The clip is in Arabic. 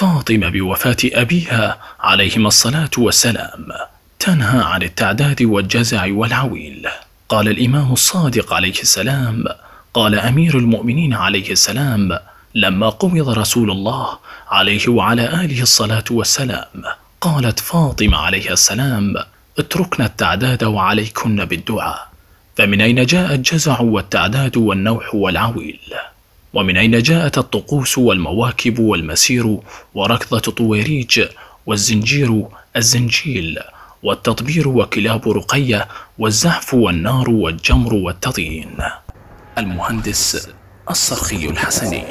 فاطمة بوفاة أبيها عليهما الصلاة والسلام تنهى عن التعداد والجزع والعويل قال الإمام الصادق عليه السلام قال أمير المؤمنين عليه السلام لما قبض رسول الله عليه وعلى آله الصلاة والسلام قالت فاطمة عليها السلام اتركنا التعداد وعليكن بالدعاء فمن أين جاء الجزع والتعداد والنوح والعويل ومن أين جاءت الطقوس والمواكب والمسير وركضة طويريج والزنجير الزنجيل والتطبير وكلاب رقية والزحف والنار والجمر والتطين المهندس الصرخي الحسني